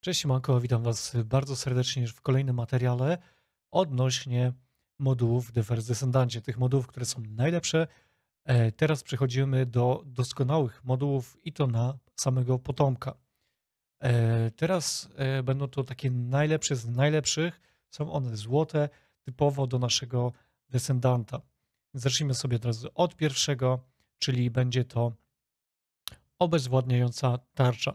Cześć Manko, witam Was bardzo serdecznie w kolejnym materiale odnośnie modułów Defers Descendancie, tych modułów, które są najlepsze. E, teraz przechodzimy do doskonałych modułów i to na samego potomka. E, teraz e, będą to takie najlepsze z najlepszych, są one złote, typowo do naszego descendanta. Zacznijmy sobie teraz od pierwszego, czyli będzie to obezwładniająca tarcza.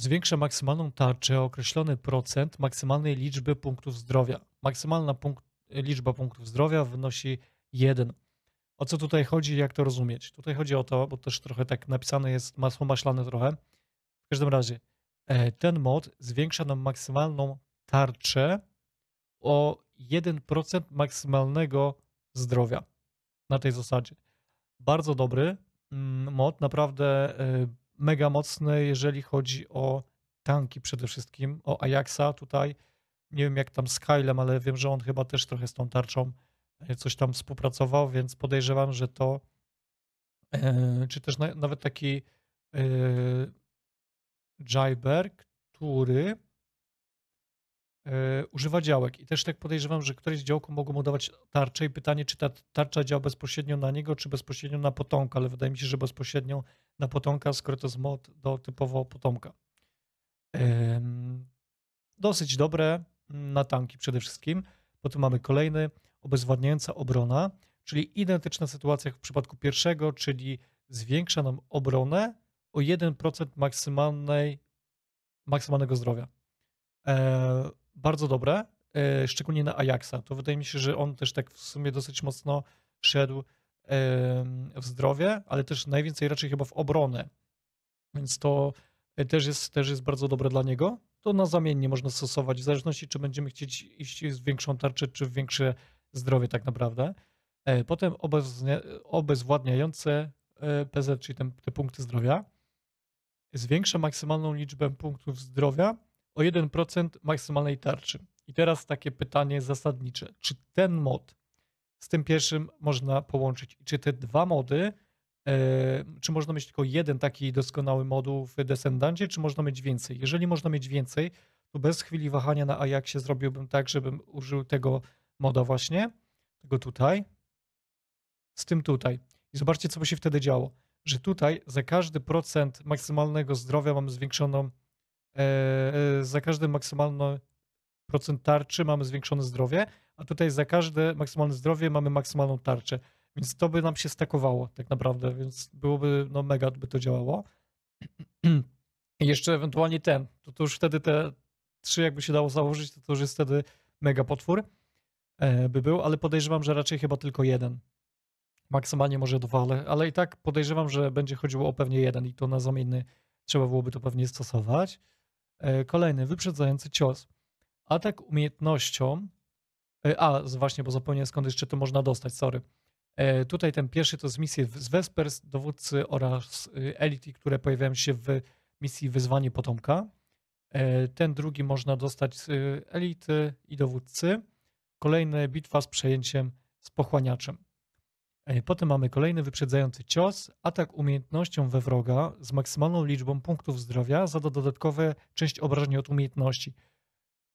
Zwiększa maksymalną tarczę o określony procent maksymalnej liczby punktów zdrowia. Maksymalna punkt, liczba punktów zdrowia wynosi 1. O co tutaj chodzi jak to rozumieć? Tutaj chodzi o to, bo też trochę tak napisane jest masło maślane trochę. W każdym razie, e, ten mod zwiększa nam maksymalną tarczę o 1% maksymalnego zdrowia na tej zasadzie. Bardzo dobry mm, mod, naprawdę e, mega mocny, jeżeli chodzi o tanki przede wszystkim, o Ajaxa tutaj. Nie wiem jak tam z Kylem, ale wiem, że on chyba też trochę z tą tarczą e, coś tam współpracował, więc podejrzewam, że to e, czy też nawet taki e, Jaiber, który E, używa działek. I też tak podejrzewam, że któreś z działków mogą mu dawać tarczę i pytanie, czy ta tarcza działa bezpośrednio na niego, czy bezpośrednio na potomka, ale wydaje mi się, że bezpośrednio na potomka, skoro to jest mod do typowo potomka. dosyć dobre mm, na tanki przede wszystkim. Potem mamy kolejny, obezwładniająca obrona, czyli identyczna sytuacja jak w przypadku pierwszego, czyli zwiększa nam obronę o 1% maksymalnej, maksymalnego zdrowia. E, bardzo dobre, e, szczególnie na Ajaxa. To wydaje mi się, że on też tak w sumie dosyć mocno szedł w zdrowie, ale też najwięcej raczej chyba w obronę. Więc to e, też jest, też jest bardzo dobre dla niego. To na zamiennie można stosować, w zależności czy będziemy chcieć iść w większą tarczę, czy w większe zdrowie tak naprawdę. E, potem obezwładniające PZ, czyli te, te punkty zdrowia. Zwiększa maksymalną liczbę punktów zdrowia o 1% maksymalnej tarczy. I teraz takie pytanie zasadnicze. Czy ten mod z tym pierwszym można połączyć? I czy te dwa mody, e, czy można mieć tylko jeden taki doskonały moduł w Descendancie, czy można mieć więcej? Jeżeli można mieć więcej, to bez chwili wahania na no Ajaxie zrobiłbym tak, żebym użył tego moda właśnie, tego tutaj, z tym tutaj. I zobaczcie, co by się wtedy działo. Że tutaj za każdy procent maksymalnego zdrowia mam zwiększoną E, e, za każdy maksymalny procent tarczy mamy zwiększone zdrowie, a tutaj za każde maksymalne zdrowie mamy maksymalną tarczę. Więc to by nam się stakowało tak naprawdę, tak. więc byłoby no mega, by to działało. I jeszcze ewentualnie ten, to, to już wtedy te trzy jakby się dało założyć, to, to już jest wtedy mega potwór e, by był, ale podejrzewam, że raczej chyba tylko jeden. Maksymalnie może dwa, ale, ale i tak podejrzewam, że będzie chodziło o pewnie jeden i to na zamienny trzeba byłoby to pewnie stosować. E, kolejny wyprzedzający cios. Atak umiejętnością. E, a, właśnie, bo zapomniałem skąd jeszcze to można dostać, sorry. E, tutaj ten pierwszy to z misji z Vespers, dowódcy oraz y, Elity, które pojawiają się w misji Wyzwanie Potomka. Ten drugi można dostać z y, Elity i dowódcy. Kolejny bitwa z przejęciem z pochłaniaczem. E, potem mamy kolejny wyprzedzający cios, atak umiejętnością we wroga z maksymalną liczbą punktów zdrowia za dodatkowe część obrażeń od umiejętności.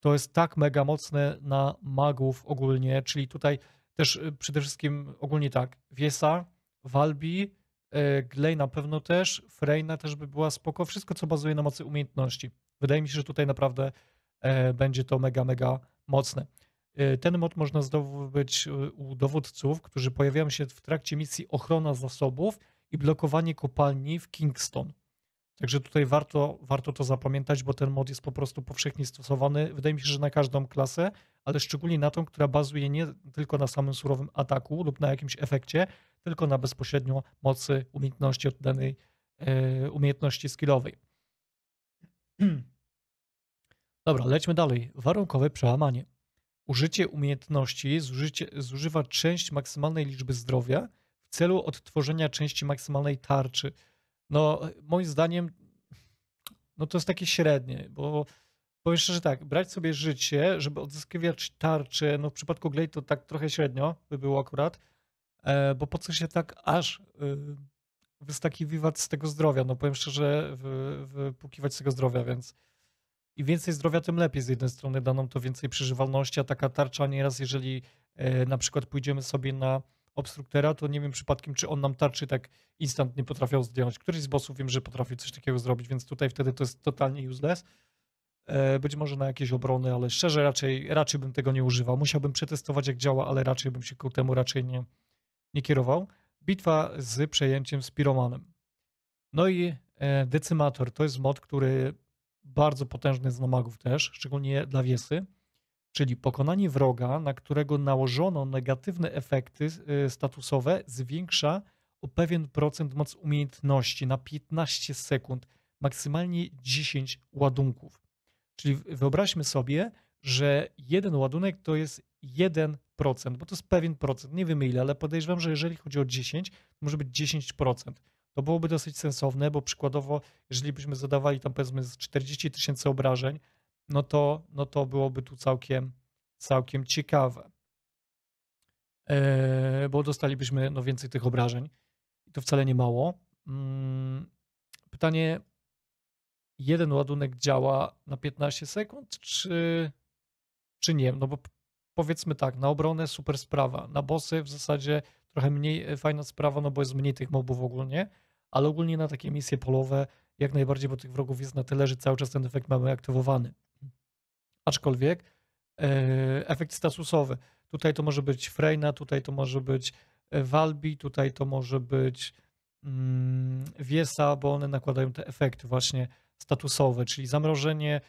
To jest tak mega mocne na magów ogólnie, czyli tutaj też e, przede wszystkim ogólnie tak, Wiesa, Walbi, e, Glej na pewno też, Freyna też by była spoko, wszystko co bazuje na mocy umiejętności. Wydaje mi się, że tutaj naprawdę będzie to mega, mega mocne. E, ten mod można zdobyć e, u dowódców, którzy pojawiają się w trakcie misji ochrona zasobów i blokowanie kopalni w Kingston. Także tutaj warto, warto to zapamiętać, bo ten mod jest po prostu powszechnie stosowany. Wydaje mi się, że na każdą klasę, ale szczególnie na tą, która bazuje nie tylko na samym surowym ataku lub na jakimś efekcie, tylko na bezpośrednio mocy umiejętności od danej e, umiejętności skillowej. Dobra, lećmy dalej. Warunkowe przełamanie. Użycie umiejętności zużycie, zużywa część maksymalnej liczby zdrowia w celu odtworzenia części maksymalnej tarczy. No, moim zdaniem, no to jest takie średnie, bo powiem szczerze tak, brać sobie życie, żeby odzyskiwać tarczę, no w przypadku Glade to tak trochę średnio by było akurat, e, bo po co się tak aż e, wystakiwiwać z tego zdrowia? No powiem szczerze, wypłukiwać z tego zdrowia, więc i więcej zdrowia, tym lepiej. Z jednej strony daną to więcej przeżywalności, a taka tarcza nieraz, jeżeli e, na przykład pójdziemy sobie na obstruktera, to nie wiem przypadkiem, czy on nam tarczy tak instant nie potrafił zdjąć. Któryś z bossów wiem, że potrafił coś takiego zrobić, więc tutaj wtedy to jest totalnie useless. E, być może na jakieś obrony, ale szczerze raczej, raczej bym tego nie używał. Musiałbym przetestować jak działa, ale raczej bym się ku temu raczej nie, nie kierował. Bitwa z przejęciem z Piromanem. No i e, Decymator to jest mod, który bardzo potężny z nomagów też, szczególnie dla Wiesy, czyli pokonanie wroga, na którego nałożono negatywne efekty y, statusowe, zwiększa o pewien procent moc umiejętności na 15 sekund, maksymalnie 10 ładunków. Czyli wyobraźmy sobie, że jeden ładunek to jest 1%, bo to jest pewien procent, nie wiem ile, ale podejrzewam, że jeżeli chodzi o 10, to może być 10% to byłoby dosyć sensowne, bo przykładowo, jeżeli byśmy zadawali tam powiedzmy 40 tysięcy obrażeń, no to, no to byłoby tu całkiem, całkiem ciekawe. Yy, bo dostalibyśmy no, więcej tych obrażeń i to wcale nie mało. Yy, pytanie, jeden ładunek działa na 15 sekund, czy, czy nie? No bo powiedzmy tak, na obronę super sprawa, na bossy w zasadzie trochę mniej e, fajna sprawa, no bo jest mniej tych mobów ogólnie, ale ogólnie na takie misje polowe jak najbardziej, bo tych wrogów jest na tyle, że cały czas ten efekt mamy aktywowany. Aczkolwiek e, efekt statusowy. Tutaj to może być Freyna, tutaj to może być e, Valbi, tutaj to może być mm, Wiesa, bo one nakładają te efekty właśnie statusowe, czyli zamrożenie,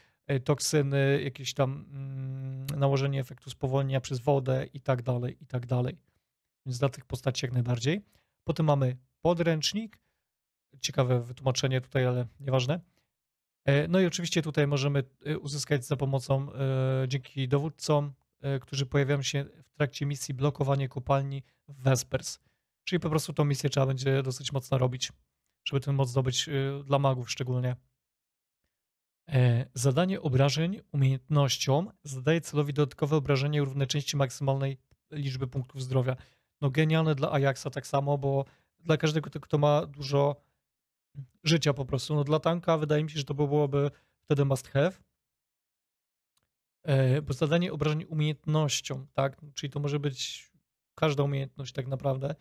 toksyny, jakieś tam mm, nałożenie efektu spowolnienia przez wodę i tak dalej, i tak dalej. Więc dla tych postaci jak najbardziej. Potem mamy podręcznik. Ciekawe wytłumaczenie tutaj, ale nieważne. E, no i oczywiście tutaj możemy e, uzyskać za pomocą, e, dzięki dowódcom, którzy pojawiają się w trakcie misji blokowanie kopalni w Vespers. Czyli po prostu tą misję trzeba będzie dosyć mocno robić, żeby ten moc zdobyć dla magów szczególnie. Zadanie obrażeń umiejętnością zadaje celowi dodatkowe obrażenie równe części maksymalnej liczby punktów zdrowia no genialne dla Ajaxa tak samo, bo dla każdego, kto ma dużo życia po prostu. No dla tanka wydaje mi się, że to byłoby wtedy must have. E, bo zadanie obrażeń umiejętnością, tak? Czyli to może być każda umiejętność tak naprawdę.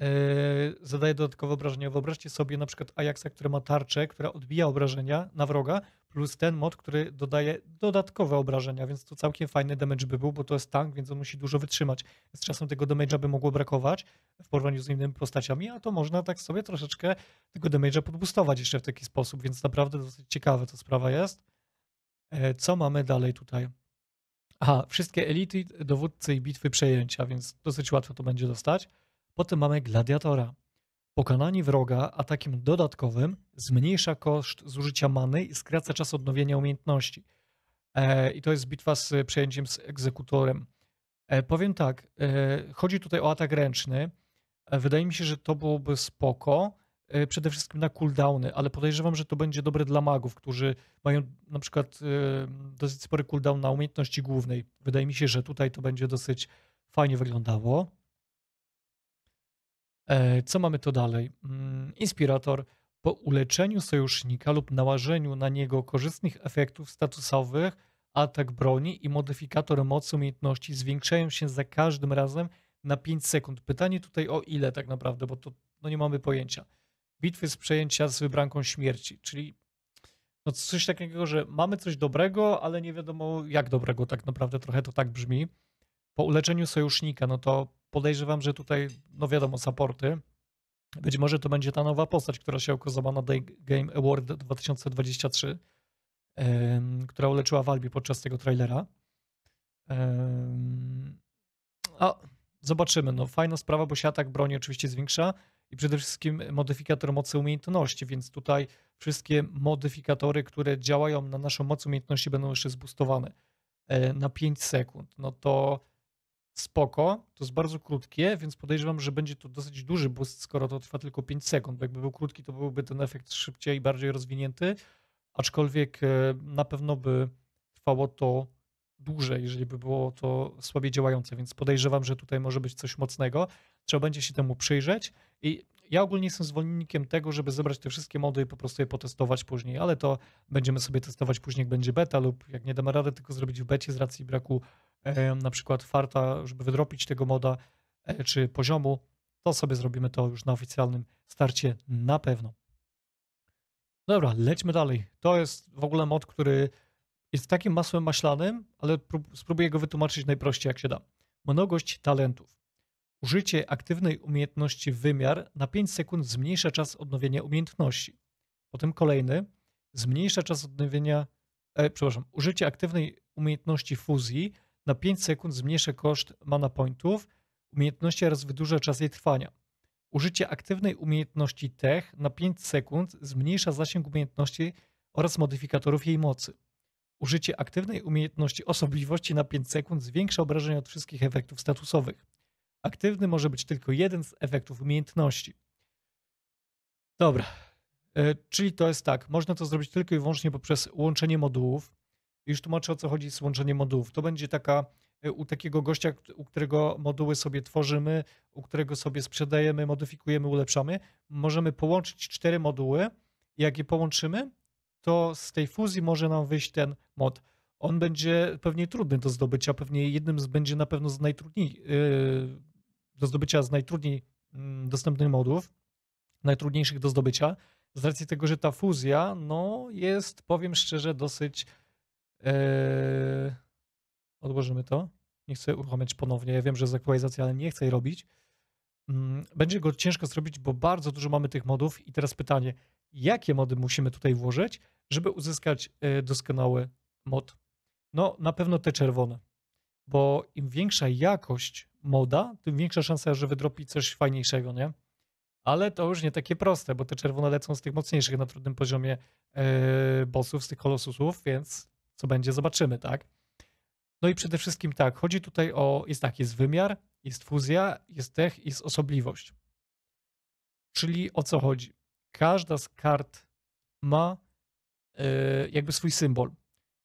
Yy, zadaje dodatkowe obrażenia. Wyobraźcie sobie na przykład Ajaxa, który ma tarczę, która odbija obrażenia na wroga, plus ten mod, który dodaje dodatkowe obrażenia, więc to całkiem fajny damage by był, bo to jest tank, więc on musi dużo wytrzymać. Z czasem tego damage'a by mogło brakować w porównaniu z innymi postaciami, a to można tak sobie troszeczkę tego damage'a podbustować jeszcze w taki sposób, więc naprawdę dosyć ciekawe to sprawa jest. E, co mamy dalej tutaj? Aha, wszystkie elity, dowódcy i bitwy przejęcia, więc dosyć łatwo to będzie dostać. Potem mamy gladiatora. Pokonanie wroga atakiem dodatkowym zmniejsza koszt zużycia many i skraca czas odnowienia umiejętności. E, I to jest bitwa z przejęciem z egzekutorem. E, powiem tak, e, chodzi tutaj o atak ręczny. E, wydaje mi się, że to byłoby spoko, e, przede wszystkim na cooldowny, ale podejrzewam, że to będzie dobre dla magów, którzy mają na przykład e, dosyć spory cooldown na umiejętności głównej. Wydaje mi się, że tutaj to będzie dosyć fajnie wyglądało. E, co mamy to dalej? Mm, inspirator po uleczeniu sojusznika lub nałożeniu na niego korzystnych efektów statusowych, atak broni i modyfikator mocy umiejętności zwiększają się za każdym razem na 5 sekund. Pytanie tutaj o ile tak naprawdę, bo to no nie mamy pojęcia. Bitwy z przejęcia z wybranką śmierci, czyli no coś takiego, że mamy coś dobrego, ale nie wiadomo jak dobrego tak naprawdę, trochę to tak brzmi. Po uleczeniu sojusznika, no to podejrzewam, że tutaj, no wiadomo, supporty. Być może to będzie ta nowa postać, która się okazała na Day Game Award 2023, która uleczyła Walbi podczas tego trailera. a zobaczymy. No, fajna sprawa, bo się atak broni oczywiście zwiększa i przede wszystkim modyfikator mocy umiejętności, więc tutaj wszystkie modyfikatory, które działają na naszą moc umiejętności będą jeszcze zboostowane e, na 5 sekund. No to spoko, to jest bardzo krótkie, więc podejrzewam, że będzie to dosyć duży boost, skoro to trwa tylko 5 sekund, bo jakby był krótki, to byłby ten efekt szybciej i bardziej rozwinięty, aczkolwiek e, na pewno by trwało to dłużej, jeżeli by było to słabiej działające, więc podejrzewam, że tutaj może być coś mocnego. Trzeba będzie się temu przyjrzeć i ja ogólnie jestem zwolennikiem tego, żeby zebrać te wszystkie mody i po prostu je potestować później, ale to będziemy sobie testować później, jak będzie beta lub jak nie damy rady tylko zrobić w becie z racji braku e, na przykład farta, żeby wydropić tego moda e, czy poziomu, to sobie zrobimy to już na oficjalnym starcie na pewno. Dobra, lećmy dalej. To jest w ogóle mod, który jest takim masłem maślanym, ale prób, spróbuję go wytłumaczyć najprościej jak się da. Mnogość talentów. Użycie aktywnej umiejętności wymiar na 5 sekund zmniejsza czas odnowienia umiejętności. Potem kolejny zmniejsza czas odnowienia, e, przepraszam, użycie aktywnej umiejętności fuzji na 5 sekund zmniejsza koszt mana pointów umiejętności oraz wydłuża czas jej trwania. Użycie aktywnej umiejętności tech na 5 sekund zmniejsza zasięg umiejętności oraz modyfikatorów jej mocy. Użycie aktywnej umiejętności osobliwości na 5 sekund zwiększa obrażenia od wszystkich efektów statusowych aktywny może być tylko jeden z efektów umiejętności. Dobra, e, czyli to jest tak, można to zrobić tylko i wyłącznie poprzez łączenie modułów. Już tłumaczę o co chodzi z łączeniem modułów. To będzie taka e, u takiego gościa, u którego moduły sobie tworzymy, u którego sobie sprzedajemy, modyfikujemy, ulepszamy, możemy połączyć cztery moduły. Jak je połączymy, to z tej fuzji może nam wyjść ten mod. On będzie pewnie trudny do zdobycia, pewnie jednym z, będzie na pewno z najtrudniej, e, do zdobycia z najtrudniej mm, dostępnych modów, najtrudniejszych do zdobycia, z racji tego, że ta fuzja no, jest, powiem szczerze, dosyć. Yy... Odłożymy to. Nie chcę uruchamiać ponownie. Ja wiem, że jest aktualizacja, ale nie chcę jej robić. Mm, będzie go ciężko zrobić, bo bardzo dużo mamy tych modów. I teraz pytanie, jakie mody musimy tutaj włożyć, żeby uzyskać e, doskonały mod? No, na pewno te czerwone, bo im większa jakość moda, tym większa szansa, że wydropi coś fajniejszego, nie? Ale to już nie takie proste, bo te czerwone lecą z tych mocniejszych na trudnym poziomie yy, bossów, z tych kolosusów, więc co będzie, zobaczymy, tak? No i przede wszystkim tak, chodzi tutaj o, jest tak, jest wymiar, jest fuzja, jest tech, jest osobliwość. Czyli o co chodzi? Każda z kart ma yy, jakby swój symbol.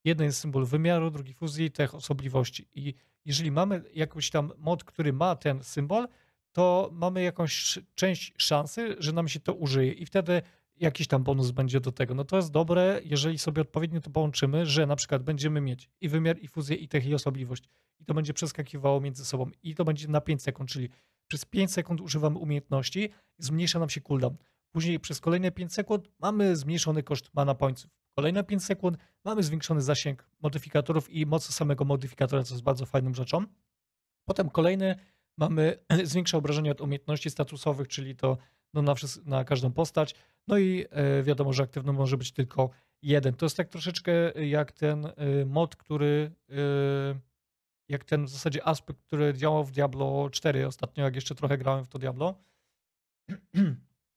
Jeden jest symbol wymiaru, drugi fuzji, tech, osobliwości. I jeżeli mamy jakiś tam mod, który ma ten symbol, to mamy jakąś część szansy, że nam się to użyje i wtedy jakiś tam bonus będzie do tego. No to jest dobre, jeżeli sobie odpowiednio to połączymy, że na przykład będziemy mieć i wymiar, i fuzję, i tech, i osobliwość. I to będzie przeskakiwało między sobą. I to będzie na 5 sekund, czyli przez 5 sekund używamy umiejętności, zmniejsza nam się cooldown. Później przez kolejne 5 sekund mamy zmniejszony koszt mana pońców. Kolejne 5 sekund mamy zwiększony zasięg modyfikatorów i moc samego modyfikatora, co jest bardzo fajną rzeczą. Potem kolejny mamy zwiększa obrażenie od umiejętności statusowych, czyli to no, na, na każdą postać. No i e, wiadomo, że aktywny może być tylko jeden. To jest tak troszeczkę jak ten y, mod, który. Y, jak ten w zasadzie aspekt, który działał w Diablo 4 ostatnio, jak jeszcze trochę grałem w to Diablo,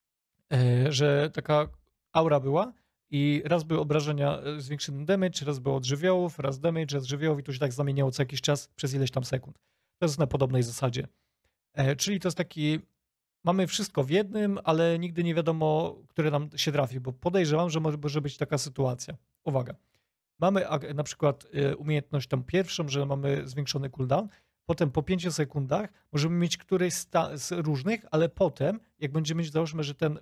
że taka aura była i raz były obrażenia e, z większym damage, raz było od żywiołów, raz damage, raz żywiołów i to się tak zamieniało co jakiś czas przez ileś tam sekund. To jest na podobnej zasadzie. E, czyli to jest taki, mamy wszystko w jednym, ale nigdy nie wiadomo, które nam się trafi, bo podejrzewam, że może, może być taka sytuacja. Uwaga. Mamy na przykład e, umiejętność tą pierwszą, że mamy zwiększony cooldown, Potem po 5 sekundach możemy mieć któryś z różnych, ale potem, jak będziemy mieć, załóżmy, że ten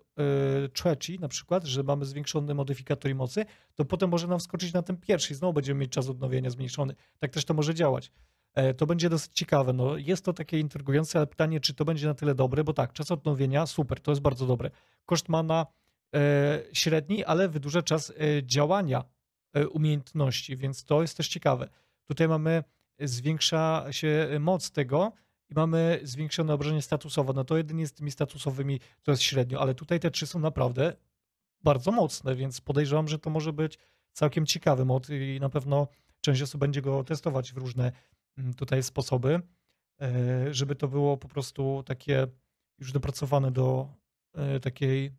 yy, trzeci na przykład, że mamy zwiększony modyfikator i mocy, to potem może nam skoczyć na ten pierwszy i znowu będziemy mieć czas odnowienia zmniejszony. Tak też to może działać. E, to będzie dosyć ciekawe. No, jest to takie intrygujące, ale pytanie, czy to będzie na tyle dobre, bo tak, czas odnowienia, super, to jest bardzo dobre. Koszt ma na e, średni, ale wydłuża czas e, działania e, umiejętności, więc to jest też ciekawe. Tutaj mamy zwiększa się moc tego i mamy zwiększone obrażenie statusowe. No to jedynie z tymi statusowymi to jest średnio, ale tutaj te trzy są naprawdę bardzo mocne, więc podejrzewam, że to może być całkiem ciekawy mod i na pewno część osób będzie go testować w różne mm, tutaj sposoby, e, żeby to było po prostu takie już dopracowane do e, takiej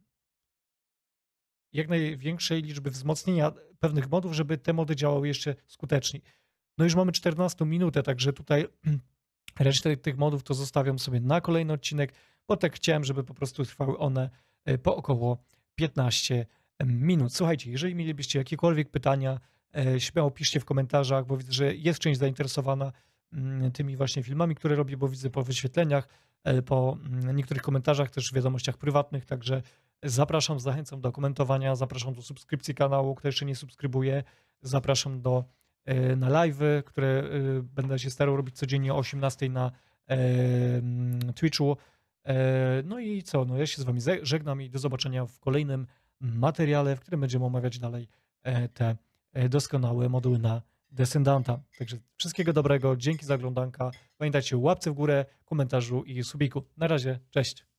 jak największej liczby wzmocnienia pewnych modów, żeby te mody działały jeszcze skuteczniej. No już mamy 14 minutę, także tutaj resztę tych modów to zostawiam sobie na kolejny odcinek, bo tak chciałem, żeby po prostu trwały one e, po około 15 minut. Słuchajcie, jeżeli mielibyście jakiekolwiek pytania, e, śmiało piszcie w komentarzach, bo widzę, że jest część zainteresowana mm, tymi właśnie filmami, które robię, bo widzę po wyświetleniach, e, po mm, niektórych komentarzach, też w wiadomościach prywatnych, także zapraszam, zachęcam do komentowania, zapraszam do subskrypcji kanału, kto jeszcze nie subskrybuje, zapraszam do E, na live, które e, będę się starał robić codziennie o 18 na e, Twitchu. No i co, no ja się z wami żegnam i do zobaczenia w kolejnym materiale, w którym będziemy omawiać dalej te doskonałe moduły na Descendanta. Także wszystkiego dobrego, dzięki za oglądanka. Pamiętajcie o łapce w górę, komentarzu i subiku. Na razie, cześć.